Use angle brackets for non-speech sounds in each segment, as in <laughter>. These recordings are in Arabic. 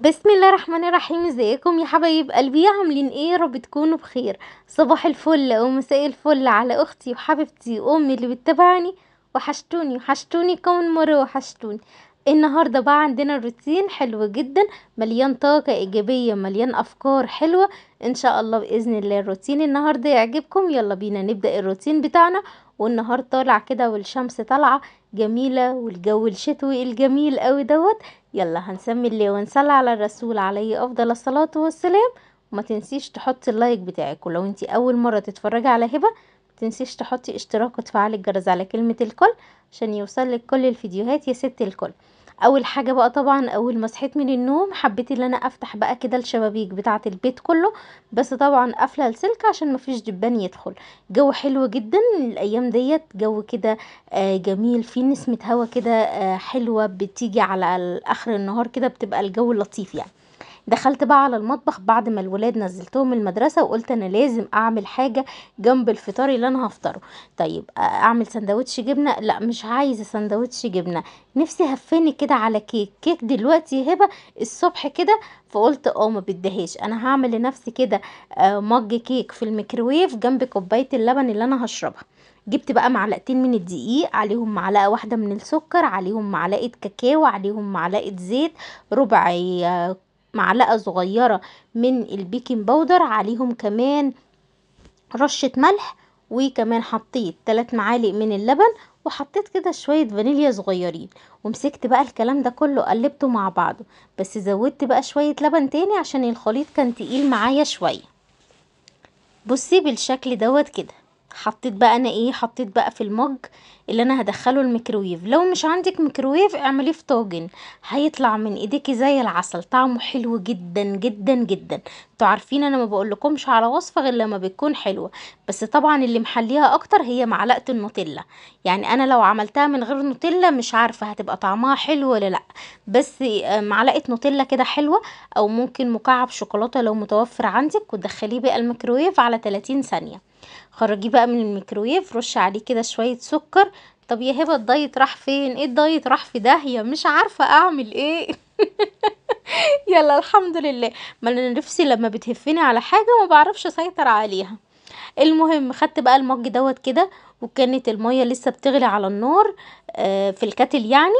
بسم الله الرحمن الرحيم ازيكم يا حبايب قلبي عاملين ايه يا رب تكونوا بخير صباح الفل ومساء الفل على اختي وحبيبتي وامي اللي بتتابعني وحشتوني وحشتوني كمان مره وحشتوني النهارده بقى عندنا روتين حلو جدا مليان طاقه ايجابيه مليان افكار حلوه ان شاء الله باذن الله الروتين النهارده يعجبكم يلا بينا نبدا الروتين بتاعنا والنهار طالع كده والشمس طالعه جميله والجو الشتوي الجميل قوي دوت يلا هنسمي الله ونصلي على الرسول عليه افضل الصلاه والسلام وما تنسيش تحطي اللايك بتاعك ولو انت اول مره تتفرجي على هبه تنسيش تحطي اشتراك وتفعلي الجرس على كلمه الكل عشان يوصلك كل الفيديوهات يا ست الكل اول حاجه بقى طبعا اول ما صحيت من النوم حبيت ان انا افتح بقى كده الشبابيك بتاعه البيت كله بس طبعا قافله السلك عشان مفيش دبان يدخل جو حلو جدا الايام ديت جو كده آه جميل في نسمه هوا كده آه حلوه بتيجي على اخر النهار كده بتبقى الجو لطيف يعني دخلت بقى على المطبخ بعد ما الولاد نزلتهم المدرسه وقلت انا لازم اعمل حاجه جنب الفطار اللي انا هفطره طيب اعمل سندوتش جبنه لا مش عايزه سندوتش جبنه نفسي هفني كده على كيك كيك دلوقتي هبه الصبح كده فقلت اه ما بديهاش انا هعمل لنفسي كده مج كيك في الميكروويف جنب كوبايه اللبن اللي انا هشربها جبت بقى معلقتين من الدقيق عليهم معلقه واحده من السكر عليهم معلقه كاكاو عليهم معلقه زيت ربع معلقة صغيرة من البيكنج باودر عليهم كمان رشة ملح وكمان حطيت تلات معالق من اللبن وحطيت كده شوية فانيليا صغيرين ومسكت بقى الكلام ده كله قلبته مع بعضه بس زودت بقى شوية لبن تاني عشان الخليط كان تقيل معايا شوية بصي بالشكل دوت كده حطيت بقى أنا إيه حطيت بقى في المج اللي أنا هدخله الميكرويف لو مش عندك ميكرويف اعمليه في طاجن هيطلع من ايديكي زي العسل طعمه حلو جدا جدا جدا انتوا عارفين انا ما بقولكمش على وصفه غير لما بتكون حلوه بس طبعا اللي محليها اكتر هي معلقه النوتيلا يعني انا لو عملتها من غير نوتيلا مش عارفه هتبقى طعمها حلو ولا لا بس آه، معلقه نوتيلا كده حلوه او ممكن مكعب شوكولاته لو متوفر عندك وتدخليه بقى الميكرويف على 30 ثانيه خرجيه بقى من الميكرويف رش عليه كده شويه سكر طب يا هبه الدايت راح فين ايه الدايت راح في داهيه مش عارفه اعمل ايه <laughs> يلا الحمد لله ما انا نفسي لما بتهفني على حاجه ما بعرفش اسيطر عليها المهم خدت بقى المج دوت كده وكانت الميه لسه بتغلي على النار آه في الكاتل يعني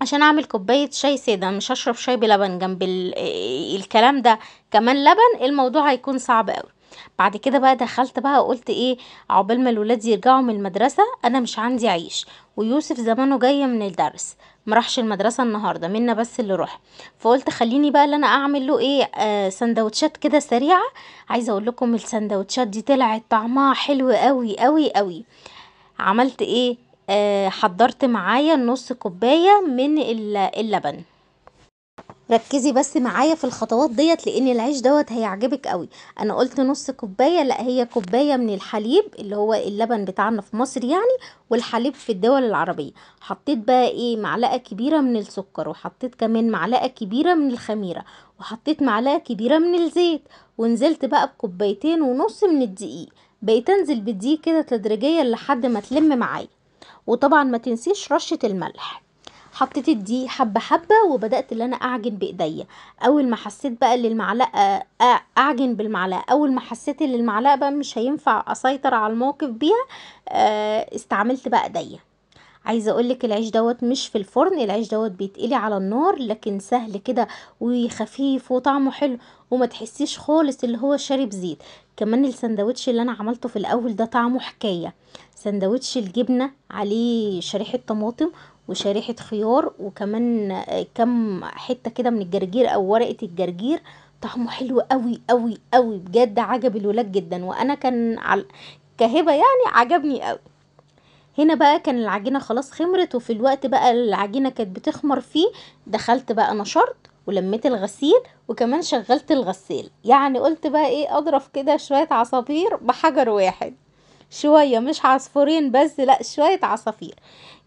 عشان اعمل كوبايه شاي ساده مش هشرب شاي بلبن جنب آه، الكلام ده كمان لبن الموضوع هيكون صعب قوي بعد كده بقى دخلت بقى قلت ايه عقبال ما الولاد يرجعوا من المدرسة انا مش عندي عيش ويوسف زمانه جاي من الدرس مراحش المدرسة النهاردة منا بس اللي روح فقلت خليني بقى اللي انا اعمل له ايه آه سندوتشات كده سريعة عايزة اقول لكم السندوتشات دي طلعت طعمها حلو قوي قوي قوي عملت ايه آه حضرت معايا نص كوباية من اللبن ركزي بس معايا في الخطوات ديت لان العيش دوت هيعجبك قوي انا قلت نص كوبايه لا هي كوبايه من الحليب اللي هو اللبن بتاعنا في مصر يعني والحليب في الدول العربيه حطيت بقى ايه معلقه كبيره من السكر وحطيت كمان معلقه كبيره من الخميره وحطيت معلقه كبيره من الزيت ونزلت بقى بكوبايتين ونص من الدقيق بقيت انزل بالدقيق كده تدريجيا لحد ما تلم معايا وطبعا ما تنسيش رشه الملح حطيت الدي حبه حبه وبدات اللي انا اعجن بايديا اول ما حسيت بقى ان المعلقه اعجن بالمعلقه اول ما حسيت ان المعلقه بقى مش هينفع اسيطر على الموقف بيها آه، استعملت بقى ايديا عايزه اقولك العيش دوت مش في الفرن العيش دوت بيتقلي على النار لكن سهل كده وخفيف وطعمه حلو وما تحسيش خالص اللي هو شارب زيت كمان السندوتش اللي انا عملته في الاول ده طعمه حكايه سندوتش الجبنه عليه شريحه طماطم وشريحة خيار وكمان كم حتة كده من الجرجير او ورقة الجرجير طعمه حلو قوي قوي قوي بجد عجب الولاد جدا وانا كان كهبة يعني عجبني قوي هنا بقى كان العجينة خلاص خمرت وفي الوقت بقى العجينة كانت بتخمر فيه دخلت بقى نشرت ولميت الغسيل وكمان شغلت الغسيل يعني قلت بقى ايه اضرب كده شوية عصافير بحجر واحد شوية مش عصفورين بس لا شوية عصافير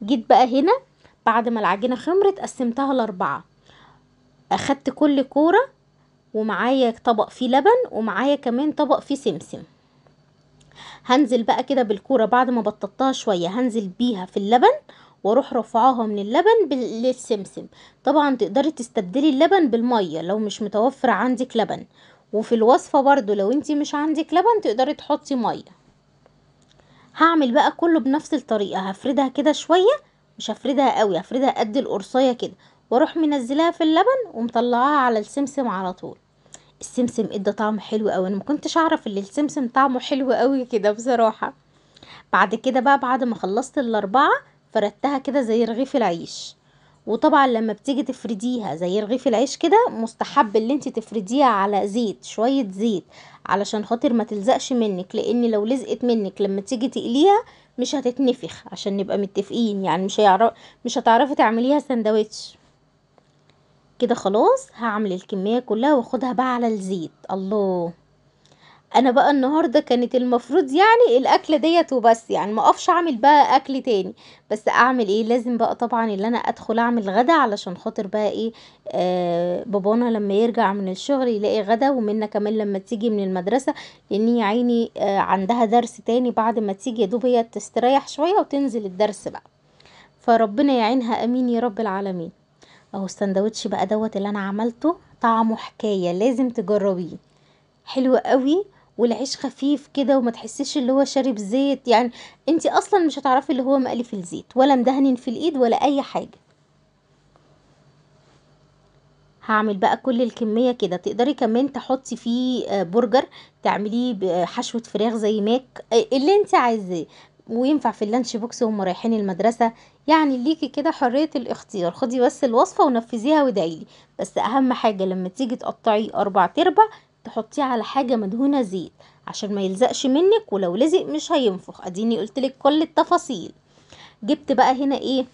جيت بقى هنا بعد ما العجينة خمرت قسمتها لأربعة أخدت كل كورة ومعايا طبق فيه لبن ومعايا كمان طبق فيه سمسم هنزل بقى كده بالكورة بعد ما بططتها شوية هنزل بيها في اللبن واروح رافعاها من اللبن للسمسم طبعا تقدري تستبدلي اللبن بالمية لو مش متوفر عندك لبن وفي الوصفة برضو لو انتي مش عندك لبن تقدري تحطي مية هعمل بقى كله بنفس الطريقة هفردها كده شوية مش هفردها قوي هفردها قد القرصاية كده واروح منزلاها في اللبن ومطلعاها على السمسم على طول السمسم ادى طعم حلو قوي انا ما كنتش اعرف ان السمسم طعمه حلو قوي كده بصراحه بعد كده بقى بعد ما خلصت الاربعه فردتها كده زي رغيف العيش وطبعا لما بتيجي تفرديها زي رغيف العيش كده مستحب اللي انت تفرديها على زيت شوية زيت علشان خاطر ما تلزقش منك لان لو لزقت منك لما تيجي تقليها مش هتتنفخ عشان نبقى متفقين يعني مش هيعرف مش هتعرفي تعمليها سندوتش كده خلاص هعمل الكمية كلها واخدها بقى على الزيت الله انا بقى النهارده كانت المفروض يعني الاكله ديت وبس يعني ما اقفش اعمل بقى اكل تاني بس اعمل ايه لازم بقى طبعا ان انا ادخل اعمل غدا علشان خاطر بقى ايه آه بابانا لما يرجع من الشغل يلاقي غدا ومنا كمان لما تيجي من المدرسه لان يا عيني آه عندها درس تاني بعد ما تيجي يا دوب هي تستريح شويه وتنزل الدرس بقى فربنا يعينها امين يا رب العالمين اهو السندوتش بقى دوت اللي انا عملته طعمه حكايه لازم تجربيه حلو قوي والعيش خفيف كده وما تحسيش اللي هو شارب زيت يعني انت اصلا مش هتعرفي اللي هو مقلي في الزيت ولا مدهن في الايد ولا اي حاجه هعمل بقى كل الكميه كده تقدري كمان تحطي فيه آه، برجر تعمليه آه، حشوه فراخ زي ماك آه، اللي انت عايزاه وينفع في اللانش بوكس وهم رايحين المدرسه يعني ليكي كده حريه الاختيار خدي بس الوصفه ونفذيها وادعيلي بس اهم حاجه لما تيجي تقطعي اربع تربع تحطيه على حاجة مدهونة زيت عشان ما يلزقش منك ولو لزق مش هينفخ اديني قلتلك كل التفاصيل جبت بقى هنا ايه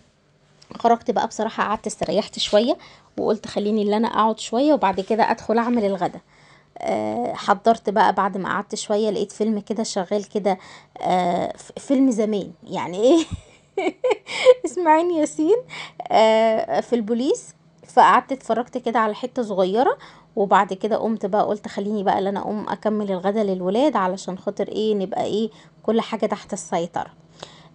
خرجت بقى بصراحة قعدت استريحت شوية وقلت خليني اللي انا اقعد شوية وبعد كده ادخل اعمل الغدا آه، حضرت بقى بعد ما قعدت شوية لقيت فيلم كده شغال كده آه، فيلم زمان يعني ايه <laughs> اسماعيل ياسين آه، في البوليس فقعدت اتفرجت كده على حتة صغيرة وبعد كده قمت بقى قلت خليني بقى انا اقوم اكمل الغدا للولاد علشان خاطر ايه نبقى ايه كل حاجه تحت السيطره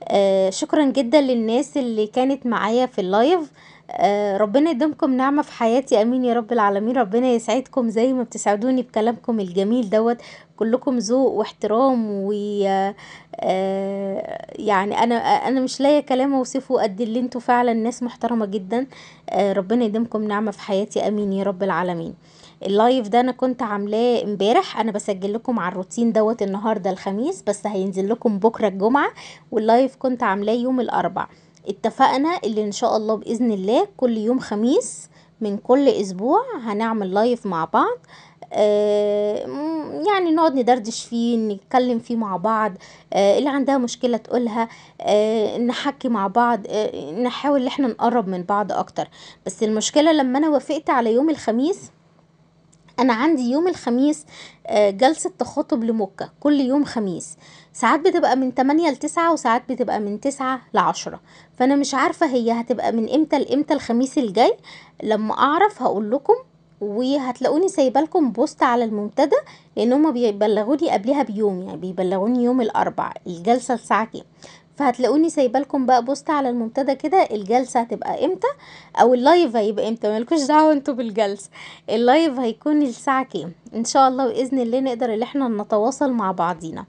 آه شكرا جدا للناس اللي كانت معايا في اللايف آه ربنا يديمكم نعمه في حياتي امين يا رب العالمين ربنا يسعدكم زي ما بتسعدوني بكلامكم الجميل دوت كلكم ذوق واحترام و آه، يعني انا انا مش لاقيه كلام اوصفه قد اللي انتوا فعلا ناس محترمه جدا آه ربنا يديمكم نعمه في حياتي امين يا رب العالمين اللايف ده انا كنت عاملاه امبارح انا بسجل لكم على الروتين دوت النهارده الخميس بس هينزل لكم بكره الجمعه واللايف كنت عاملاه يوم الاربع اتفقنا اللي ان شاء الله باذن الله كل يوم خميس من كل اسبوع هنعمل لايف مع بعض آه، يعني نقعد ندردش فيه نتكلم فيه مع بعض آه، اللي عندها مشكلة تقولها آه، نحكي مع بعض نحاول احنا نقرب من بعض اكتر بس المشكلة لما انا وافقت على يوم الخميس انا عندي يوم الخميس آه، جلسة تخاطب لمكة كل يوم خميس ساعات بتبقى من 8 ل 9 وساعات بتبقى من 9 ل 10 فانا مش عارفة هي هتبقى من امتى لامتى الخميس الجاي لما اعرف هقول لكم وهتلاقوني سايبه لكم بوست على المنتدى لان هما بيبلغوني قبلها بيوم يعني بيبلغوني يوم الاربع الجلسه الساعه كام فهتلاقوني سايبالكم بقى بوست على المنتدى كده الجلسه هتبقى امتى او اللايف هيبقى امتى مالكوش دعوه انتوا بالجلسه اللايف هيكون الساعه كام ان شاء الله باذن الله نقدر ان احنا نتواصل مع بعضينا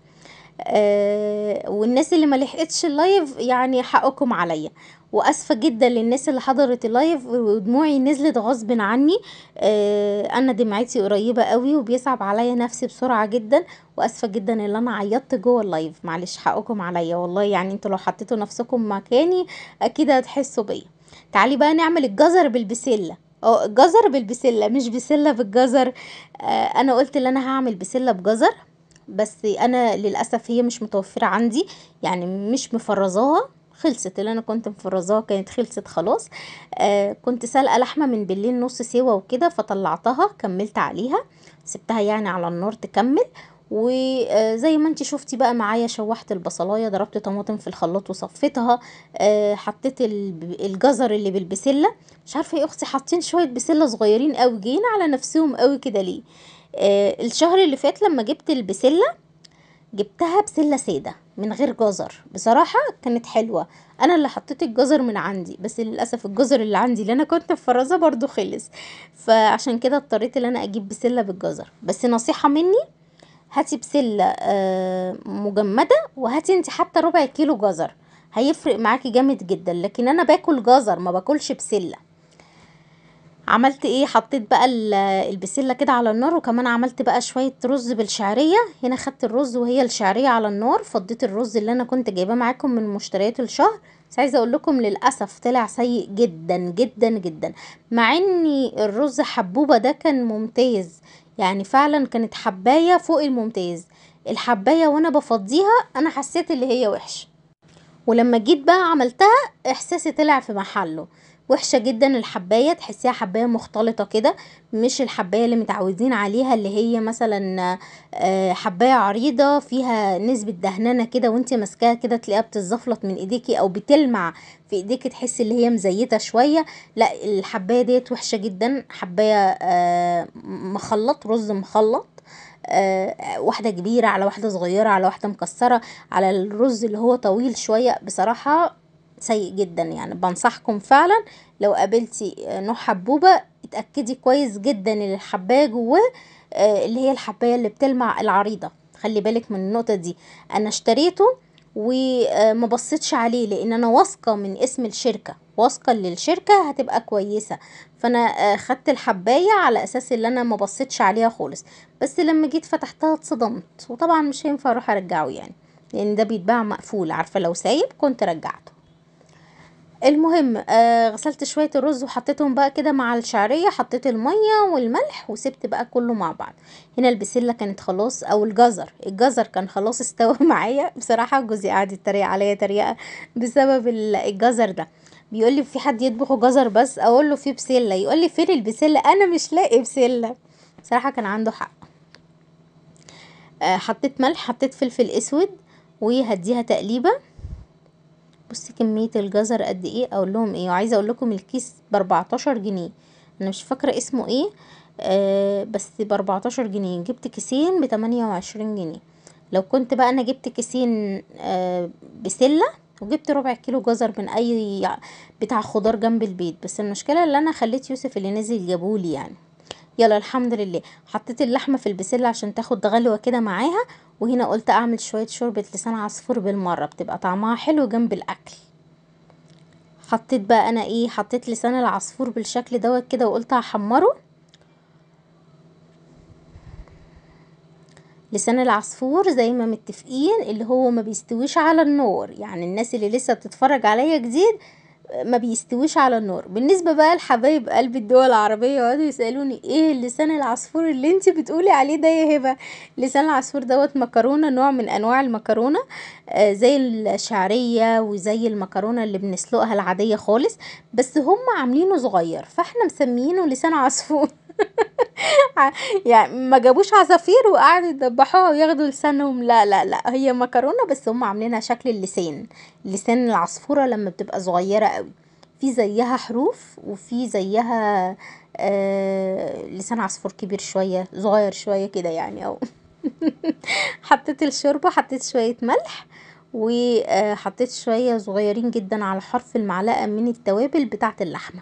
آه، والناس اللي ما لحقتش اللايف يعني حقكم عليا واسفه جدا للناس اللي حضرت اللايف ودموعي نزلت غصب عني آه انا دمعتي قريبه قوي وبيصعب عليا نفسي بسرعه جدا واسفه جدا ان انا عيطت جوه اللايف معلش حقكم عليا والله يعني انتوا لو حطيتوا نفسكم مكاني اكيد هتحسوا بيا تعالي بقى نعمل الجزر بالبسله اه جزر بالبسله مش بسله بالجزر آه انا قلت ان انا هعمل بسله بجزر بس انا للأسف هي مش متوفرة عندي يعني مش مفرزاها خلصت اللي انا كنت مفرزاها كانت خلصت خلاص آه كنت سالقه لحمه من بالليل نص سوا وكده فطلعتها كملت عليها سبتها يعني على النار تكمل وزي ما انت شفتي بقى معايا شوحت البصلايه ضربت طماطم في الخلاط وصفيتها آه، حطيت الجزر اللي بالبسله مش عارفه يا اختي حاطين شويه بسله صغيرين قوي جايين على نفسهم قوي كده ليه آه الشهر اللي فات لما جبت البسلة جبتها بسلة سادة من غير جزر بصراحة كانت حلوة انا اللي حطيت الجزر من عندي بس للأسف الجزر اللي عندي اللي انا كنت مفرزة برضو خلص فعشان كده اضطريت ان انا اجيب بسلة بالجزر بس نصيحة مني هاتي بسلة آه مجمدة وهاتي انت حتى ربع كيلو جزر هيفرق معاكي جامد جدا لكن انا باكل جزر ما باكلش بسله عملت ايه حطيت بقى البسله كده على النار وكمان عملت بقى شويه رز بالشعريه هنا خدت الرز وهي الشعريه على النار فضيت الرز اللي انا كنت جايباه معاكم من مشتريات الشهر بس عايزه اقول لكم للاسف طلع سيء جدا جدا جدا مع اني الرز حبوبه ده كان ممتاز يعني فعلا كانت حبايه فوق الممتاز الحبايه وانا بفضيها انا حسيت اللي هي وحشه ولما جيت بقى عملتها احساسي طلع في محله وحشة جدا الحباية تحسيها حباية مختلطة كده مش الحباية اللي متعودين عليها اللي هي مثلا آه، حباية عريضة فيها نسبة دهننة كده وانت ماسكاها كده تلاقيها بتزفلط من ايديكي او بتلمع في ايديكي تحسي اللي هي مزيتة شوية لا الحباية ديت وحشة جدا حباية آه، مخلط رز مخلط آه، واحده كبيره على واحده صغيره على واحده مكسره على الرز اللي هو طويل شويه بصراحه سيء جدا يعني بنصحكم فعلا لو قابلتي نوع حبوبة اتأكدي كويس جدا ان الحباية جواه آه، اللي هي الحباية اللي بتلمع العريضة خلي بالك من النقطة دي انا اشتريته وما آه، بصيتش عليه لان انا واثقه من اسم الشركه واثقه ان الشركه هتبقى كويسه فانا آه، خدت الحبايه على اساس ان انا ما بصيتش عليها خالص بس لما جيت فتحتها اتصدمت وطبعا مش هينفع اروح ارجعه يعني لان ده بيتباع مقفول عارفه لو سايب كنت رجعته المهم آه غسلت شويه الرز وحطيتهم بقى كده مع الشعريه حطيت الميه والملح وسبت بقى كله مع بعض هنا البسله كانت خلاص او الجزر الجزر كان خلاص استوى <laughs> معايا بصراحه جوزي قعد يتريق عليا تريقه بسبب الجزر ده بيقول لي في حد يطبخه جزر بس اقول له في بسله يقول لي فين البسله انا مش لاقي بسله بصراحه كان عنده حق آه حطيت ملح حطيت فلفل اسود وهديها تقليبه بصي كمية الجزر قد ايه اقول لهم ايه وعايزة اقول لكم الكيس باربعتاشر جنيه انا مش فاكرة اسمه ايه آه بس باربعتاشر جنيه جبت كيسين بتمانية وعشرين جنيه لو كنت بقى انا جبت كيسين آه بسلة وجبت ربع كيلو جزر من اي بتاع خضار جنب البيت بس المشكلة اللي انا خليت يوسف اللي نزل جابولي يعني يلا الحمد لله حطيت اللحمه في البسله عشان تاخد غلوه كده معاها وهنا قلت اعمل شويه شوربه لسان عصفور بالمره بتبقى طعمها حلو جنب الاكل حطيت بقى انا ايه حطيت لسان العصفور بالشكل دوت كده وقلت هحمره لسان العصفور زي ما متفقين اللي هو ما بيستويش على النار يعني الناس اللي لسه بتتفرج عليا جديد ما بيستويش على النار بالنسبه بقى لحبايب قلب الدول العربيه يقعدوا يسالوني ايه لسان العصفور اللي انت بتقولي عليه ده يا هبه لسان العصفور دوت مكرونه نوع من انواع المكرونه آه زي الشعريه وزي المكرونه اللي بنسلقها العاديه خالص بس هم عاملينه صغير فاحنا مسميينه لسان عصفور <laughs> يعني ما جابوش عصافير وقعدوا يدبحوها وياخدوا لسانهم لا لا لا هي مكرونه بس هم عاملينها شكل اللسان لسان العصفوره لما بتبقى صغيره قوي في زيها حروف وفي زيها آه لسان عصفور كبير شويه صغير شويه كده يعني او <laughs> حطيت الشوربه حطيت شويه ملح وحطيت آه، شويه صغيرين جدا على حرف المعلقه من التوابل بتاعه اللحمه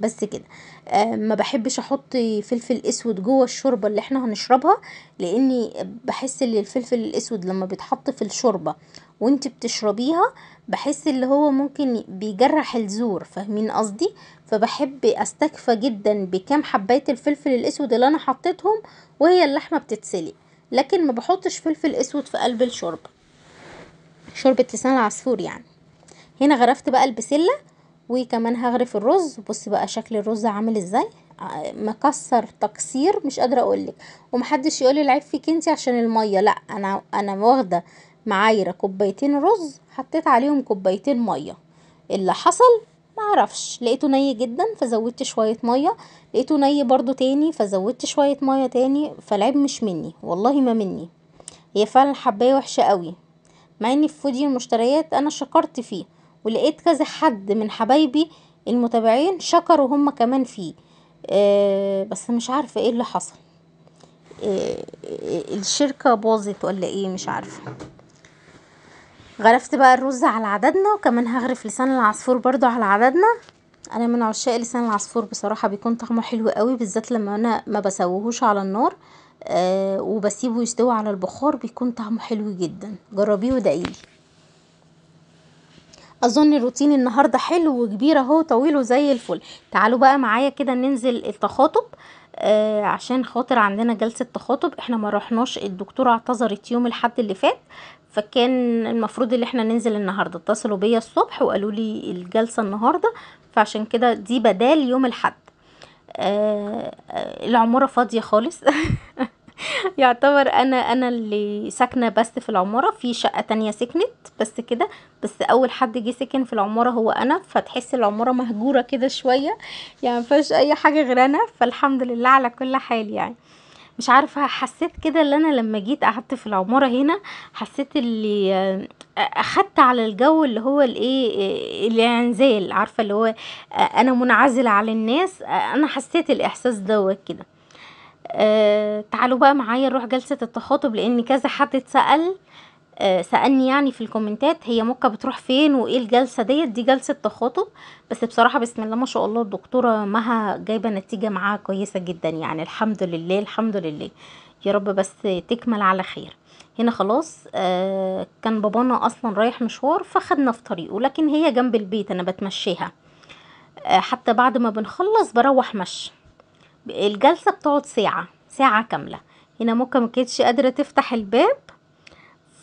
بس كده آه، ما بحبش احط فلفل اسود جوه الشوربه اللي احنا هنشربها لاني بحس ان الفلفل الاسود لما بيتحط في الشوربه وانت بتشربيها بحس اللي هو ممكن بيجرح الزور فاهمين قصدي فبحب استكفى جدا بكام حبايه الفلفل الاسود اللي انا حطيتهم وهي اللحمه بتتسلق لكن ما بحطش فلفل اسود في قلب الشوربه شوربه لسان العصفور يعني هنا غرفت بقى البسله وكمان هغرف الرز بصي بقى شكل الرز عامل ازاي آه، مكسر تكسير مش قادره اقولك ومحدش يقولي العيب فيك انتي عشان الميه لا انا انا واخده معايره كوبايتين رز حطيت عليهم كوبايتين ميه اللي حصل معرفش لقيته ني جدا فزودت شويه ميه لقيته ني برضو تاني فزودت شويه ميه تاني فالعيب مش مني والله ما مني هي فعلا حبايه وحشه قوي مع ان في فودي المشتريات انا شكرت فيه ولقيت كذا حد من حبايبي المتابعين شكروا هما كمان فيه آه بس مش عارفة ايه اللي حصل آه الشركة باظت ولا ايه مش عارفة غرفت بقى الرز على عددنا وكمان هغرف لسان العصفور برضو على عددنا انا من عشاق لسان العصفور بصراحة بيكون طعمه حلو قوي بالذات لما انا ما بسويهوش على النار آه وبسيبه يستوي على البخار بيكون طعمه حلو جدا جربيه ودقيلي اظن روتين النهارده حلو وكبير اهو طويل وزي الفل تعالوا بقى معايا كده ننزل التخاطب آه عشان خاطر عندنا جلسه تخاطب احنا ما رحناش الدكتوره اعتذرت يوم الحد اللي فات فكان المفروض ان احنا ننزل النهارده اتصلوا بيا الصبح وقالوا لي الجلسه النهارده فعشان كده دي بدال يوم الحد آه, آه، العماره فاضيه خالص <laughs> <laughs> يعتبر انا انا اللي ساكنه بس في العماره في شقه تانية سكنت بس كده بس اول حد جه سكن في العماره هو انا فتحس العماره مهجوره كده شويه يعني مفيهاش اي حاجه غير انا فالحمد لله على كل حال يعني مش عارفه حسيت كده اللي انا لما جيت قعدت في العماره هنا حسيت اللي اخدت على الجو اللي هو الايه الانعزال عارفه اللي هو انا منعزله على الناس انا حسيت الاحساس دوت كده آه تعالوا بقى معايا نروح جلسة التخاطب لان كذا حد اتسأل آه سألني يعني في الكومنتات هي مكة بتروح فين وايه الجلسة ديت دي جلسة تخاطب بس بصراحة بسم الله ما شاء الله الدكتورة مها جايبة نتيجة معاها كويسة جدا يعني الحمد لله الحمد لله يا رب بس تكمل على خير هنا خلاص آه كان بابانا اصلا رايح مشوار فخدنا في طريقه لكن هي جنب البيت انا بتمشيها آه حتى بعد ما بنخلص بروح مشي الجلسة بتقعد ساعة ساعة كاملة هنا ممكن ما كانتش قادرة تفتح الباب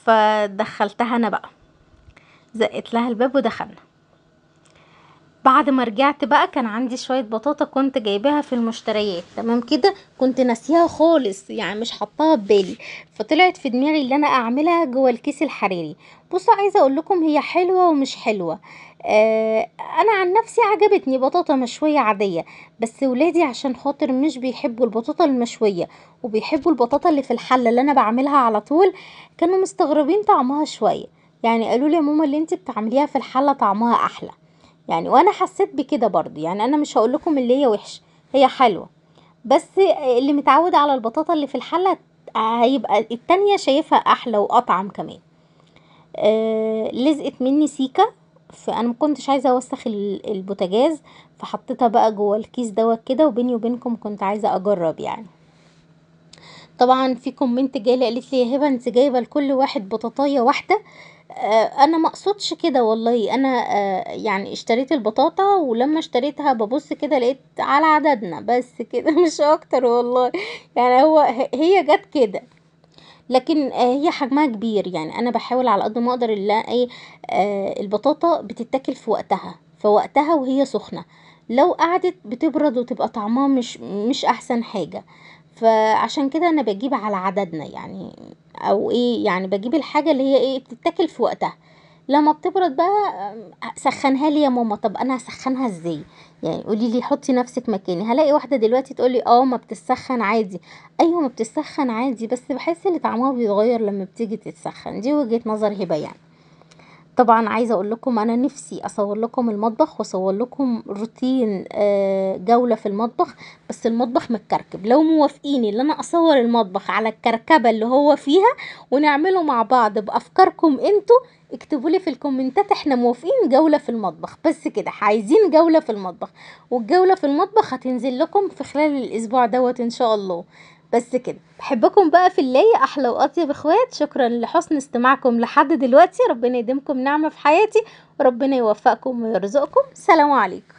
فدخلتها انا بقى زقت لها الباب ودخلنا بعد ما رجعت بقى كان عندي شوية بطاطا كنت جايباها في المشتريات تمام كده كنت ناسيها خالص يعني مش حطاها ببالي فطلعت في دماغي اللي انا اعملها جوه الكيس الحريري بصوا عايزه اقول لكم هي حلوه ومش حلوه آه انا عن نفسي عجبتني بطاطا مشويه عاديه بس ولادي عشان خاطر مش بيحبوا البطاطا المشويه وبيحبوا البطاطا اللي في الحله اللي انا بعملها على طول كانوا مستغربين طعمها شويه يعني قالوا لي يا ماما اللي انت بتعمليها في الحله طعمها احلى يعني وانا حسيت بكده برضو يعني انا مش هقول لكم اللي هي وحشه هي حلوه بس اللي متعود على البطاطا اللي في الحله هيبقى التانية شايفها احلى واطعم كمان آه، لزقت مني سيكه فانا مكنتش عايزه اوسخ البوتاجاز فحطيتها بقى جوه الكيس دوت كده وبيني وبينكم كنت عايزه اجرب يعني طبعا في كومنت جالي قالت لي يا هبه انت جايبه لكل واحد بطاطايه واحده آه انا ما اقصدش كده والله انا آه يعني اشتريت البطاطا ولما اشتريتها ببص كده لقيت على عددنا بس كده <laughs> مش اكتر والله يعني هو هي جت كده لكن آه، هي حجمها كبير يعني انا بحاول على قد ما اقدر ان ايه البطاطا بتتاكل في وقتها في وقتها وهي سخنه لو قعدت بتبرد وتبقى طعمها مش مش احسن حاجه فعشان كده انا بجيب على عددنا يعني او ايه يعني بجيب الحاجه اللي هي ايه بتتاكل في وقتها لما بتبرد بقى آه، سخنها لي يا ماما طب انا هسخنها ازاي يعني قولي لي حطي نفسك مكاني هلاقي واحده دلوقتي تقول لي اه ما بتسخن عادي ايوه ما بتسخن عادي بس بحس ان طعمها بيتغير لما بتيجي تتسخن دي وجهة نظر هبة يعني طبعًا عايزة أقول لكم أنا نفسي أصور لكم المطبخ وأصور لكم روتين آه، جولة في المطبخ بس المطبخ متكركب، لو موافقين إن أنا أصور المطبخ على الكركبة اللي هو فيها ونعمله مع بعض بأفكاركم انتوا اكتبولي في الكومنتات احنا موافقين جولة في المطبخ بس كده عايزين جولة في المطبخ والجولة في المطبخ هتنزل لكم في خلال الأسبوع دوت إن شاء الله. بس كده بحبكم بقى في الله احلى واطيب اخوات شكرا لحسن استماعكم لحد دلوقتي ربنا يديمكم نعمه في حياتي وربنا يوفقكم ويرزقكم سلام عليكم